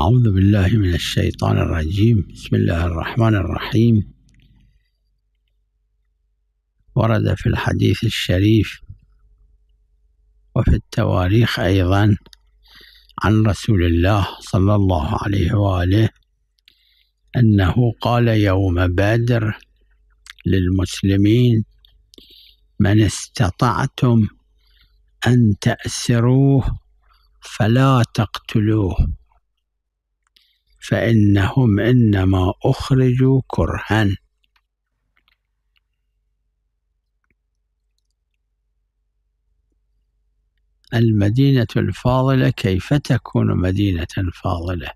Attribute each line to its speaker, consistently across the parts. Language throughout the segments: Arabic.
Speaker 1: أعوذ بالله من الشيطان الرجيم بسم الله الرحمن الرحيم ورد في الحديث الشريف وفي التواريخ أيضا عن رسول الله صلى الله عليه وآله أنه قال يوم بدر للمسلمين من استطعتم أن تأسروه فلا تقتلوه فإنهم إنما أخرجوا كرها المدينة الفاضلة كيف تكون مدينة فاضلة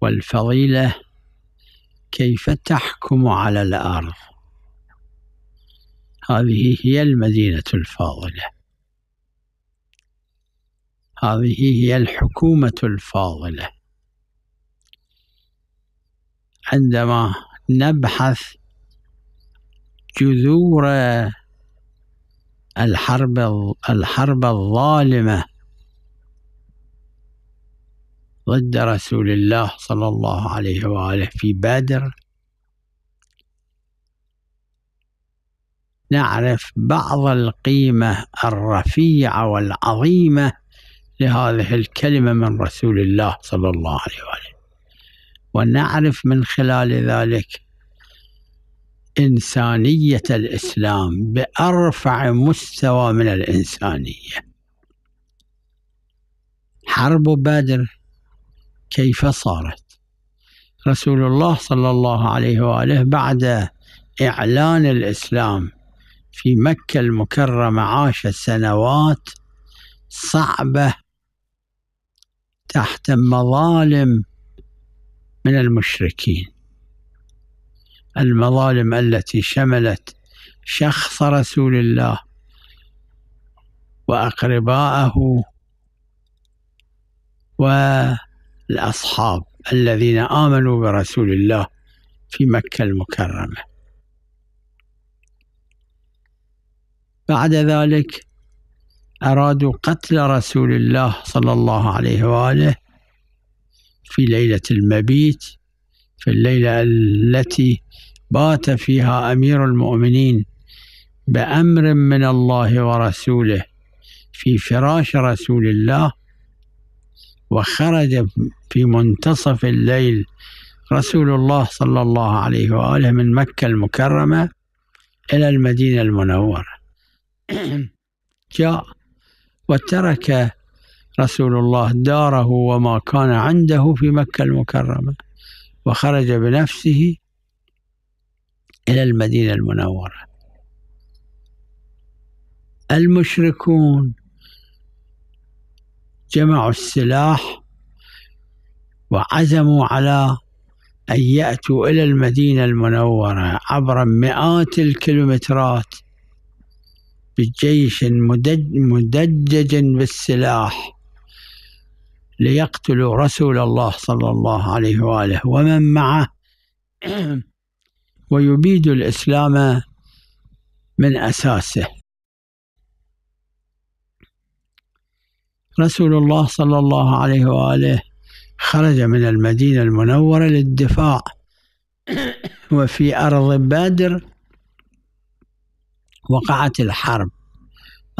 Speaker 1: والفضيلة كيف تحكم على الأرض هذه هي المدينة الفاضلة هذه هي الحكومة الفاضلة عندما نبحث جذور الحرب الحرب الظالمة ضد رسول الله صلى الله عليه وآله في بدر نعرف بعض القيمة الرفيعة والعظيمة لهذه الكلمة من رسول الله صلى الله عليه وآله ونعرف من خلال ذلك إنسانية الإسلام بأرفع مستوى من الإنسانية حرب بدر كيف صارت رسول الله صلى الله عليه وآله بعد إعلان الإسلام في مكة المكرمة عاش سنوات صعبة تحت مظالم من المشركين المظالم التي شملت شخص رسول الله وأقرباءه والأصحاب الذين آمنوا برسول الله في مكة المكرمة بعد ذلك أرادوا قتل رسول الله صلى الله عليه وآله في ليلة المبيت في الليلة التي بات فيها أمير المؤمنين بأمر من الله ورسوله في فراش رسول الله وخرج في منتصف الليل رسول الله صلى الله عليه وآله من مكة المكرمة إلى المدينة المنورة جاء وترك رسول الله داره وما كان عنده في مكة المكرمة وخرج بنفسه إلى المدينة المنورة المشركون جمعوا السلاح وعزموا على أن يأتوا إلى المدينة المنورة عبر مئات الكيلومترات بجيش مدجج بالسلاح ليقتلوا رسول الله صلى الله عليه وآله ومن معه ويبيد الإسلام من أساسه رسول الله صلى الله عليه وآله خرج من المدينة المنورة للدفاع وفي أرض بادر وقعت الحرب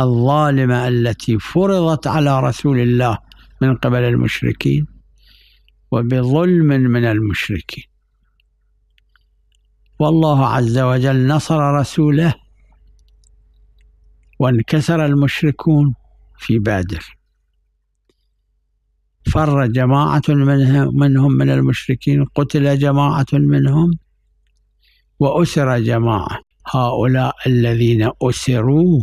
Speaker 1: الظالمة التي فرضت على رسول الله من قبل المشركين وبظلم من المشركين والله عز وجل نصر رسوله وانكسر المشركون في بادر فر جماعة منهم من المشركين قتل جماعة منهم وأسر جماعة هؤلاء الذين أسروا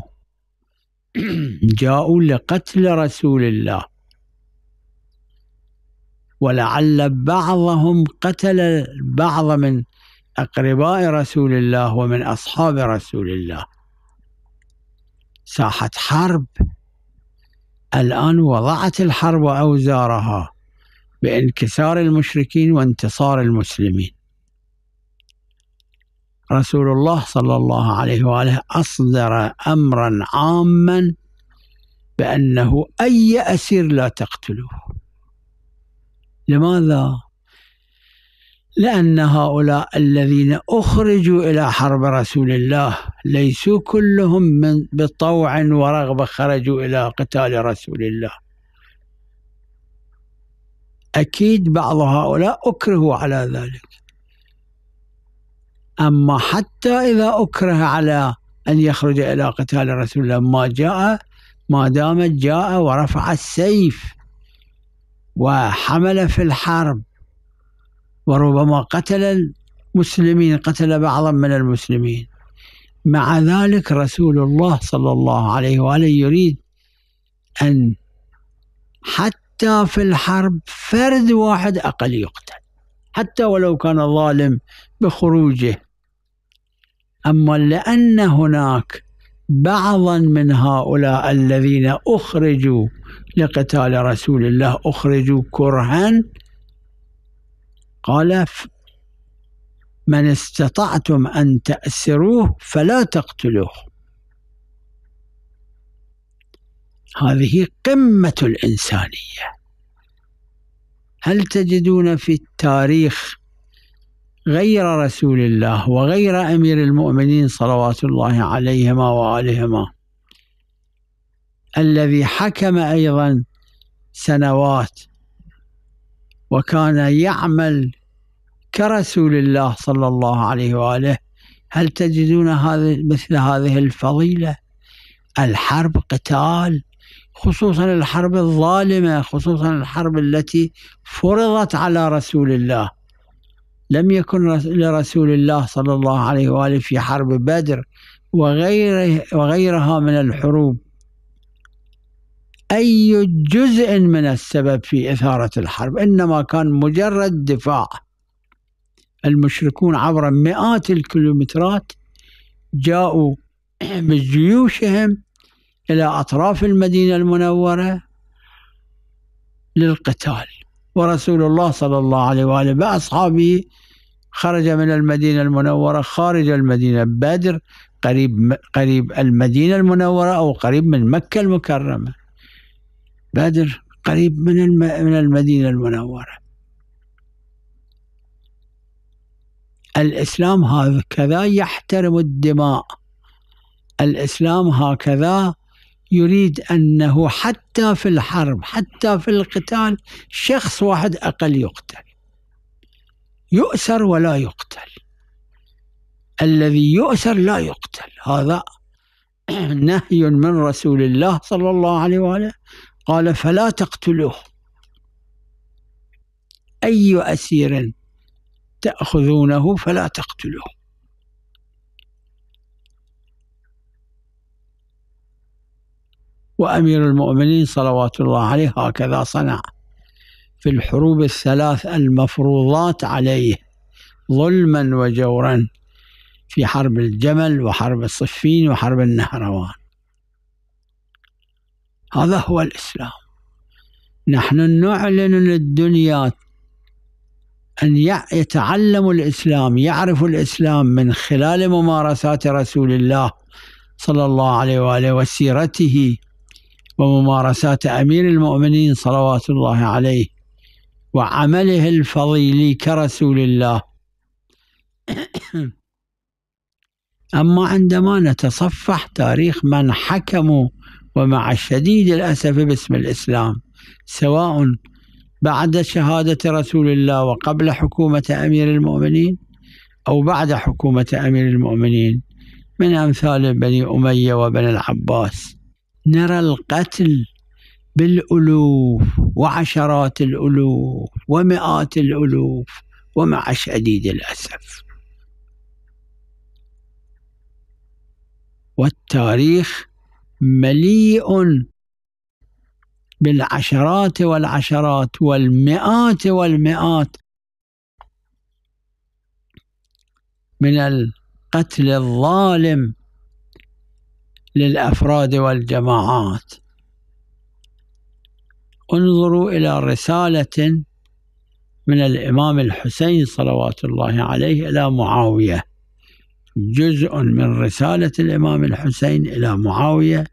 Speaker 1: جاءوا لقتل رسول الله ولعل بعضهم قتل بعض من أقرباء رسول الله ومن أصحاب رسول الله ساحة حرب الآن وضعت الحرب أوزارها بانكسار المشركين وانتصار المسلمين رسول الله صلى الله عليه وآله أصدر أمرا عاما بأنه أي أسير لا تقتلوه لماذا؟ لأن هؤلاء الذين أخرجوا إلى حرب رسول الله ليسوا كلهم من بطوع ورغبة خرجوا إلى قتال رسول الله أكيد بعض هؤلاء أكرهوا على ذلك أما حتى إذا أكره على أن يخرج إلى قتال رسول الله ما جاء ما دام جاء ورفع السيف وحمل في الحرب وربما قتل المسلمين قتل بعضا من المسلمين مع ذلك رسول الله صلى الله عليه وآله يريد أن حتى في الحرب فرد واحد أقل يقتل حتى ولو كان ظالم بخروجه أما لأن هناك بعضا من هؤلاء الذين أخرجوا لقتال رسول الله أخرجوا كرها قال من استطعتم أن تأسروه فلا تقتلوه هذه قمة الإنسانية هل تجدون في التاريخ غير رسول الله وغير أمير المؤمنين صلوات الله عليهما وآلهما الذي حكم أيضا سنوات وكان يعمل كرسول الله صلى الله عليه وآله هل تجدون هذه مثل هذه الفضيلة الحرب قتال خصوصا الحرب الظالمة خصوصا الحرب التي فرضت على رسول الله لم يكن لرسول الله صلى الله عليه وآله في حرب بدر وغيره وغيرها من الحروب أي جزء من السبب في إثارة الحرب إنما كان مجرد دفاع المشركون عبر مئات الكيلومترات جاءوا بجيوشهم إلى أطراف المدينة المنورة للقتال ورسول الله صلى الله عليه وآله بأصحابه خرج من المدينة المنورة خارج المدينة بدر قريب قريب المدينة المنورة أو قريب من مكة المكرمة بدر قريب من من المدينة المنورة الإسلام هكذا يحترم الدماء الإسلام هكذا يريد أنه حتى في الحرب حتى في القتال شخص واحد أقل يقتل يؤسر ولا يقتل الذي يؤسر لا يقتل هذا نهي من رسول الله صلى الله عليه واله قال فلا تقتلوه اي اسير تاخذونه فلا تقتلوه وامير المؤمنين صلوات الله عليه هكذا صنع في الحروب الثلاث المفروضات عليه ظلما وجورا في حرب الجمل وحرب الصفين وحرب النهروان هذا هو الإسلام نحن نعلن للدنيا أن يتعلموا الإسلام يعرفوا الإسلام من خلال ممارسات رسول الله صلى الله عليه وآله وسيرته وممارسات أمير المؤمنين صلوات الله عليه وعمله الفضيلي كرسول الله أما عندما نتصفح تاريخ من حكموا ومع شديد الأسف باسم الإسلام سواء بعد شهادة رسول الله وقبل حكومة أمير المؤمنين أو بعد حكومة أمير المؤمنين من أمثال بني أمية وبني العباس نرى القتل بالالوف وعشرات الالوف ومئات الالوف ومع شديد الاسف والتاريخ مليء بالعشرات والعشرات والمئات والمئات من القتل الظالم للافراد والجماعات انظروا إلى رسالة من الإمام الحسين صلوات الله عليه إلى معاوية جزء من رسالة الإمام الحسين إلى معاوية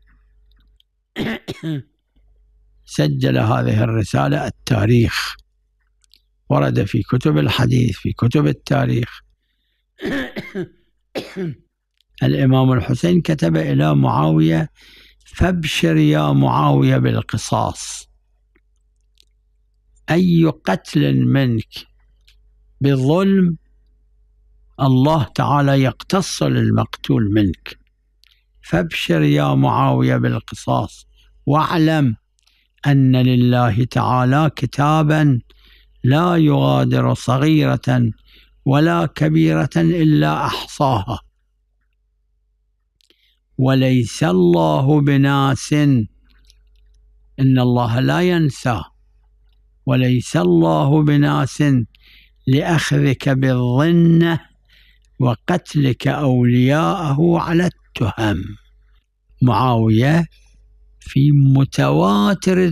Speaker 1: سجل هذه الرسالة التاريخ ورد في كتب الحديث في كتب التاريخ الإمام الحسين كتب إلى معاوية فابشر يا معاوية بالقصاص أي قتل منك بظلم الله تعالى يقتص للمقتول منك فابشر يا معاوية بالقصاص واعلم أن لله تعالى كتابا لا يغادر صغيرة ولا كبيرة إلا أحصاها وليس الله بناس إن الله لا ينساه وليس الله بناس لأخذك بالظنة وقتلك أولياءه على التهم معاوية في متواتر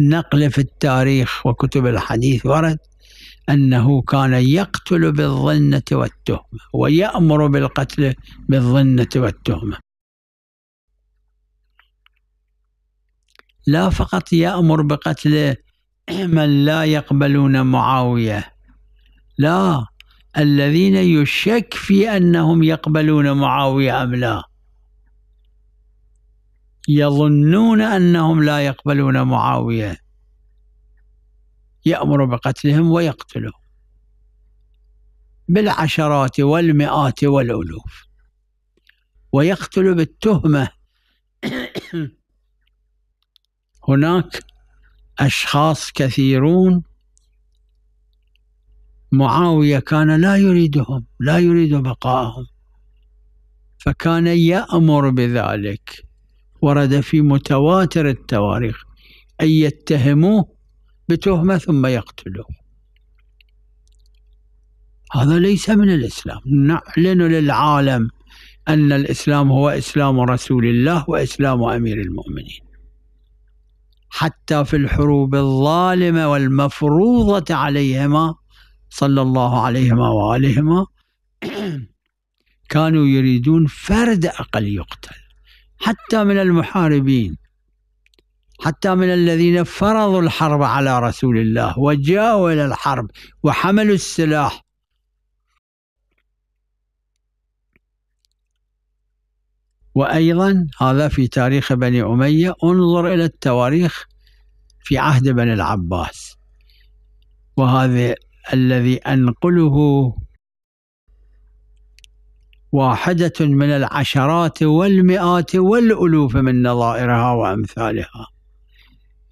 Speaker 1: النقل في التاريخ وكتب الحديث ورد أنه كان يقتل بالظنة والتهمة ويأمر بالقتل بالظنة والتهمة لا فقط يأمر بقتل من لا يقبلون معاوية لا الذين يشك في أنهم يقبلون معاوية أم لا يظنون أنهم لا يقبلون معاوية يأمر بقتلهم ويقتلهم بالعشرات والمئات والألوف ويقتل بالتهمة هناك أشخاص كثيرون معاوية كان لا يريدهم لا يريد بقاءهم فكان يأمر بذلك ورد في متواتر التواريخ أن يتهموه بتهمة ثم يقتلوه هذا ليس من الإسلام نعلن للعالم أن الإسلام هو إسلام رسول الله وإسلام أمير المؤمنين حتى في الحروب الظالمة والمفروضة عليهما صلى الله عليهما وآلهما كانوا يريدون فرد أقل يقتل حتى من المحاربين حتى من الذين فرضوا الحرب على رسول الله وجاءوا إلى الحرب وحملوا السلاح وأيضا هذا في تاريخ بني أمية انظر إلى التواريخ في عهد بني العباس وهذا الذي أنقله واحدة من العشرات والمئات والألوف من نظائرها وأمثالها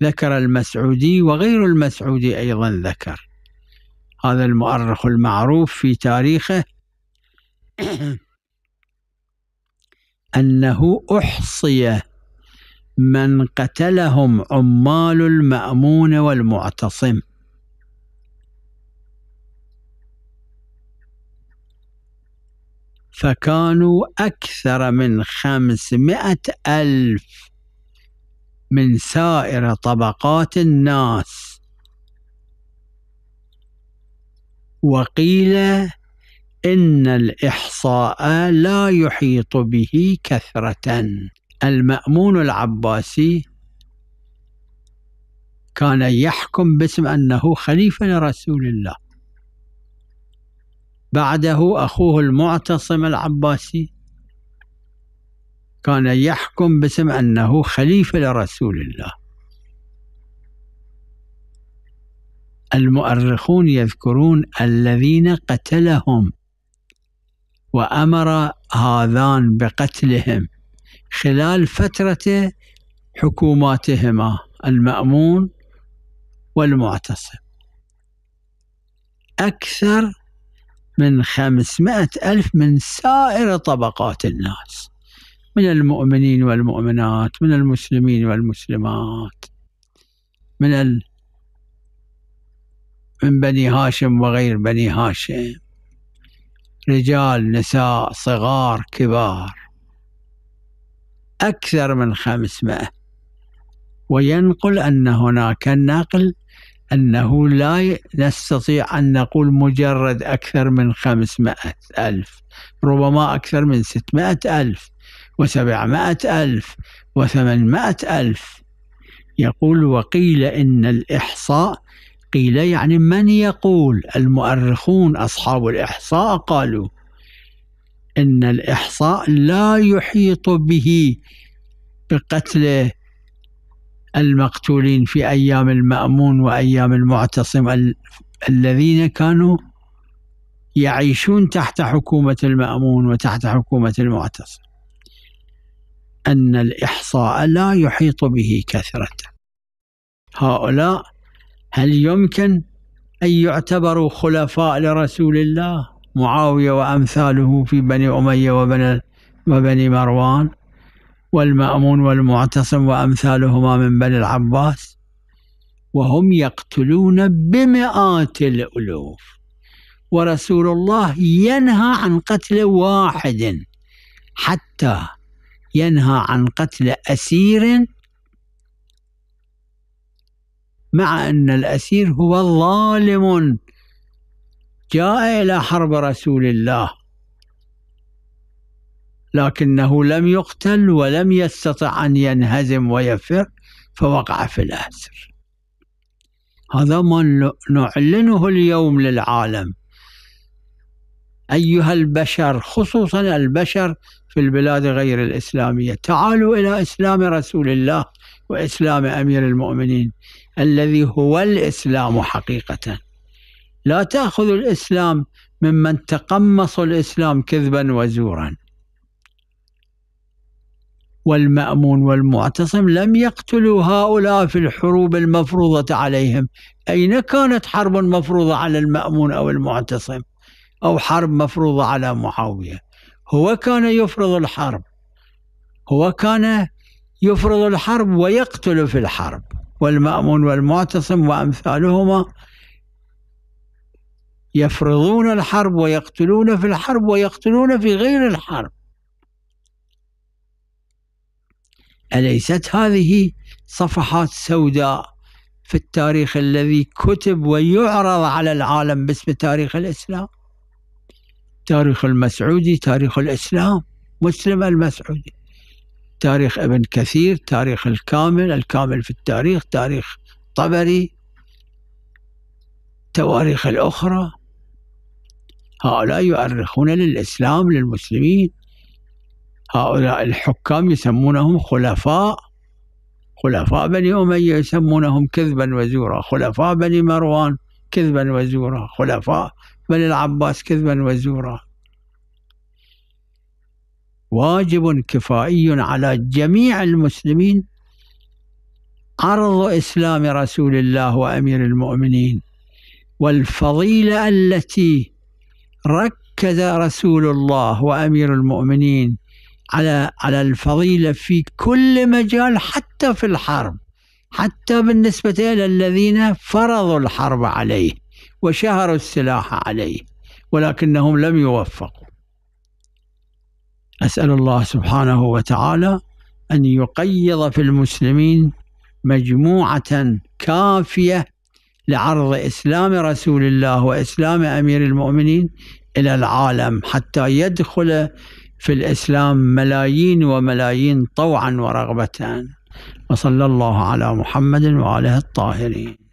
Speaker 1: ذكر المسعودي وغير المسعودي أيضا ذكر هذا المؤرخ المعروف في تاريخه أنه أحصي من قتلهم عمال المأمون والمعتصم فكانوا أكثر من خمسمائة ألف من سائر طبقات الناس وقيل إن الإحصاء لا يحيط به كثرة المأمون العباسي كان يحكم باسم أنه خليفة لرسول الله بعده أخوه المعتصم العباسي كان يحكم باسم أنه خليفة لرسول الله المؤرخون يذكرون الذين قتلهم وأمر هذان بقتلهم خلال فترة حكوماتهما المأمون والمعتصم أكثر من خمسمائة ألف من سائر طبقات الناس من المؤمنين والمؤمنات من المسلمين والمسلمات من ال... من بني هاشم وغير بني هاشم رجال نساء صغار كبار أكثر من خمسمائة وينقل أن هناك النقل أنه لا نستطيع أن نقول مجرد أكثر من خمسمائة ألف ربما أكثر من ستمائة ألف وسبعمائة ألف وثمانمائة ألف يقول وقيل إن الإحصاء قيل يعني من يقول المؤرخون أصحاب الإحصاء قالوا إن الإحصاء لا يحيط به بقتل المقتولين في أيام المأمون وأيام المعتصم الذين كانوا يعيشون تحت حكومة المأمون وتحت حكومة المعتصم أن الإحصاء لا يحيط به كثرة هؤلاء هل يمكن أن يعتبروا خلفاء لرسول الله معاوية وأمثاله في بني أمية وبني, وبني مروان والمأمون والمعتصم وأمثالهما من بني العباس وهم يقتلون بمئات الألوف ورسول الله ينهى عن قتل واحد حتى ينهى عن قتل أسير مع أن الأسير هو ظالم جاء إلى حرب رسول الله لكنه لم يقتل ولم يستطع أن ينهزم ويفر فوقع في الأسر هذا ما نعلنه اليوم للعالم أيها البشر خصوصا البشر في البلاد غير الإسلامية تعالوا إلى إسلام رسول الله وإسلام أمير المؤمنين الذي هو الإسلام حقيقة لا تأخذ الإسلام ممن تقمص الإسلام كذبا وزورا والمأمون والمعتصم لم يقتلوا هؤلاء في الحروب المفروضة عليهم أين كانت حرب مفروضة على المأمون أو المعتصم أو حرب مفروضة على معاوية هو كان يفرض الحرب هو كان يفرض الحرب ويقتل في الحرب والمأمون والمعتصم وأمثالهما يفرضون الحرب ويقتلون في الحرب ويقتلون في غير الحرب أليست هذه صفحات سوداء في التاريخ الذي كتب ويعرض على العالم باسم تاريخ الإسلام تاريخ المسعودي تاريخ الإسلام مسلم المسعودي تاريخ ابن كثير تاريخ الكامل الكامل في التاريخ تاريخ طبري تواريخ الأخرى هؤلاء يؤرخون للإسلام للمسلمين هؤلاء الحكام يسمونهم خلفاء خلفاء بني أمية يسمونهم كذبا وزورا خلفاء بني مروان كذبا وزورا خلفاء بني العباس كذبا وزورا واجب كفائي على جميع المسلمين عرض إسلام رسول الله وأمير المؤمنين والفضيلة التي ركز رسول الله وأمير المؤمنين على على الفضيلة في كل مجال حتى في الحرب حتى بالنسبة إلى الذين فرضوا الحرب عليه وشهروا السلاح عليه ولكنهم لم يوفقوا أسأل الله سبحانه وتعالى أن يقيض في المسلمين مجموعة كافية لعرض إسلام رسول الله وإسلام أمير المؤمنين إلى العالم حتى يدخل في الإسلام ملايين وملايين طوعا ورغبة وصلى الله على محمد وآله الطاهرين